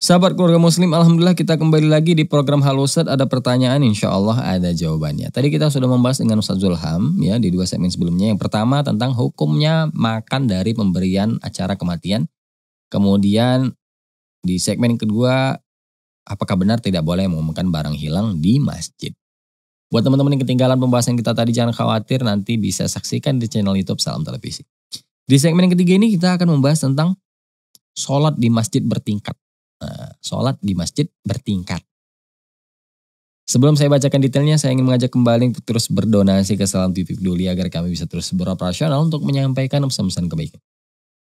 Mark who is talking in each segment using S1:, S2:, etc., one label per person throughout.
S1: Sahabat keluarga muslim, Alhamdulillah kita kembali lagi di program Halo Ustaz. Ada pertanyaan, insya Allah ada jawabannya. Tadi kita sudah membahas dengan Ustadz Zulham ya, di dua segmen sebelumnya. Yang pertama tentang hukumnya makan dari pemberian acara kematian. Kemudian di segmen kedua, apakah benar tidak boleh mengumumkan barang hilang di masjid? Buat teman-teman yang ketinggalan pembahasan kita tadi jangan khawatir nanti bisa saksikan di channel YouTube Salam Televisi. Di segmen yang ketiga ini kita akan membahas tentang sholat di masjid bertingkat. Nah, sholat di masjid bertingkat. Sebelum saya bacakan detailnya, saya ingin mengajak kembali untuk terus berdonasi ke Salam TV Duli agar kami bisa terus beroperasional untuk menyampaikan pesan-pesan kebaikan.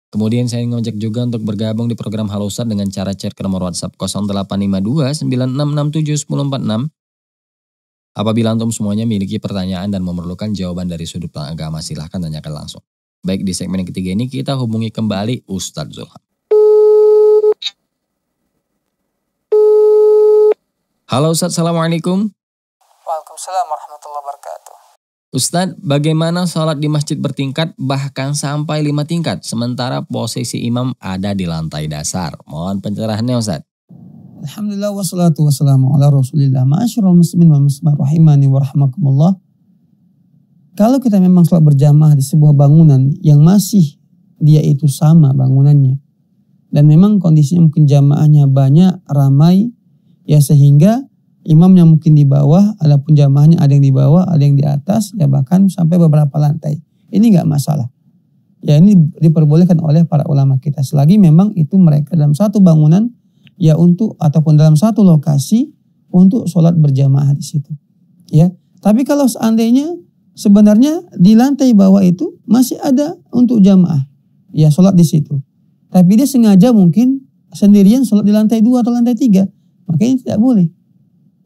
S1: Kemudian saya ingin mengajak juga untuk bergabung di program Halusat dengan cara chat ke nomor WhatsApp 0852 Apabila antum semuanya memiliki pertanyaan dan memerlukan jawaban dari sudut pandang agama, silahkan tanyakan langsung. Baik, di segmen yang ketiga ini kita hubungi kembali Ustadz Zulham. Halo Ustadz, Assalamualaikum. Waalaikumsalam warahmatullahi wabarakatuh. Ustadz, bagaimana sholat di masjid bertingkat bahkan sampai lima tingkat, sementara posisi imam ada di lantai dasar? Mohon pencerahannya Ustadz.
S2: Alhamdulillah wassalatu wassalamu ala rasulillah ma'asyiral muslimin wa muslimat rahimani rahmakumullah. Kalau kita memang selalu berjamaah di sebuah bangunan yang masih dia itu sama bangunannya. Dan memang kondisinya mungkin jamaahnya banyak, ramai. Ya sehingga imamnya mungkin di bawah, pun jamaahnya ada yang di bawah, ada yang di atas. Ya bahkan sampai beberapa lantai. Ini gak masalah. Ya ini diperbolehkan oleh para ulama kita. Selagi memang itu mereka dalam satu bangunan ya untuk ataupun dalam satu lokasi untuk sholat berjamaah di situ. Ya, tapi kalau seandainya sebenarnya di lantai bawah itu masih ada untuk jamaah, ya sholat di situ. Tapi dia sengaja mungkin sendirian sholat di lantai dua atau lantai tiga, makanya tidak boleh.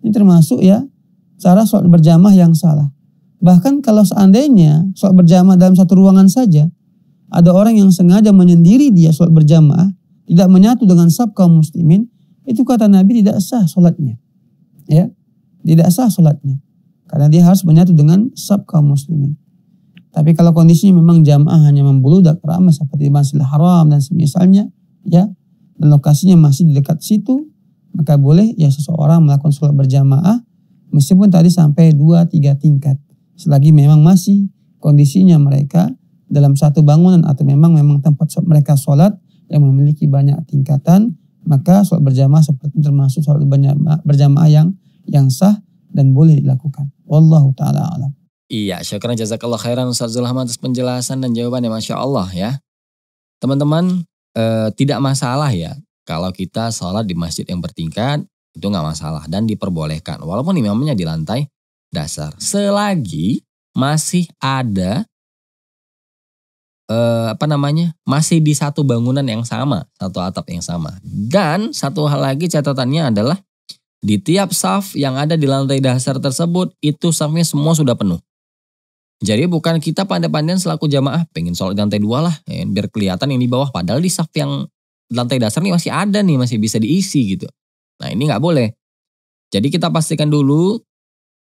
S2: Ini termasuk ya cara sholat berjamaah yang salah. Bahkan kalau seandainya sholat berjamaah dalam satu ruangan saja, ada orang yang sengaja menyendiri dia sholat berjamaah, tidak menyatu dengan sab kaum muslimin, itu kata Nabi tidak sah sholatnya. Ya, tidak sah sholatnya. Karena dia harus menyatu dengan sab kaum muslimin. Tapi kalau kondisinya memang jamaah hanya membuludak ramai seperti Masjidil Haram dan semisalnya, ya, dan lokasinya masih di dekat situ, maka boleh ya seseorang melakukan sholat berjamaah meskipun tadi sampai 2-3 tingkat. Selagi memang masih kondisinya mereka dalam satu bangunan atau memang memang tempat mereka sholat yang memiliki banyak tingkatan maka sholat berjamaah seperti termasuk sholat berjamaah, yang yang sah dan boleh dilakukan. Wallahu taala alam.
S1: Iya, dan jazakallah khairan Ustaz Zulham atas penjelasan dan jawabannya Masya Allah ya. Teman-teman, e, tidak masalah ya kalau kita sholat di masjid yang bertingkat, itu nggak masalah dan diperbolehkan. Walaupun imamnya di lantai dasar. Selagi masih ada eh, apa namanya masih di satu bangunan yang sama, satu atap yang sama. Dan satu hal lagi catatannya adalah di tiap saf yang ada di lantai dasar tersebut itu safnya semua sudah penuh. Jadi bukan kita pandai pandai selaku jamaah pengen sholat di lantai dua lah, ya, kan, biar kelihatan yang di bawah. Padahal di saf yang lantai dasar nih masih ada nih, masih bisa diisi gitu. Nah ini nggak boleh. Jadi kita pastikan dulu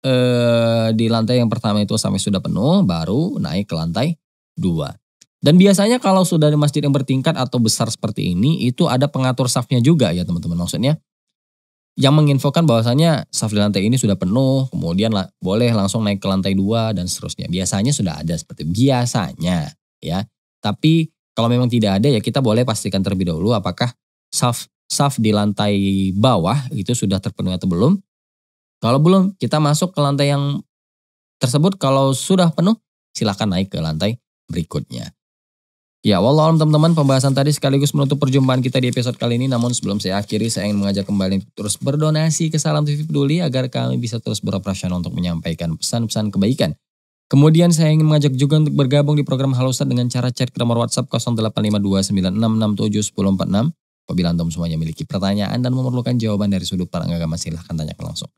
S1: eh, di lantai yang pertama itu sampai sudah penuh, baru naik ke lantai dua. Dan biasanya kalau sudah di masjid yang bertingkat atau besar seperti ini, itu ada pengatur safnya juga ya teman-teman. Maksudnya yang menginfokan bahwasanya saf di lantai ini sudah penuh, kemudian lah, boleh langsung naik ke lantai dua dan seterusnya. Biasanya sudah ada seperti biasanya ya. Tapi kalau memang tidak ada ya kita boleh pastikan terlebih dahulu apakah saf saf di lantai bawah itu sudah terpenuhi atau belum. Kalau belum, kita masuk ke lantai yang tersebut. Kalau sudah penuh, silahkan naik ke lantai berikutnya. Ya, walau teman-teman, pembahasan tadi sekaligus menutup perjumpaan kita di episode kali ini. Namun sebelum saya akhiri, saya ingin mengajak kembali terus berdonasi ke Salam TV Peduli agar kami bisa terus beroperasional untuk menyampaikan pesan-pesan kebaikan. Kemudian saya ingin mengajak juga untuk bergabung di program Halusat dengan cara chat ke nomor WhatsApp 085296671046. Apabila antum semuanya memiliki pertanyaan dan memerlukan jawaban dari sudut para agama, silahkan tanyakan langsung.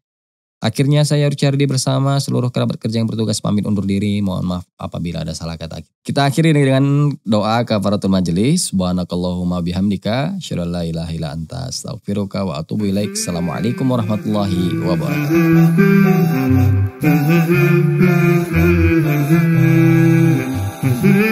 S1: Akhirnya saya Richardi bersama seluruh kerabat kerja yang bertugas pamit undur diri. Mohon maaf apabila ada salah kata. Kita akhiri dengan doa kafaratul majelis. Subhanakallahumma bihamdika. Asyadu ilaha ila anta astaghfiruka wa atubu ilaik. Assalamualaikum warahmatullahi
S2: wabarakatuh.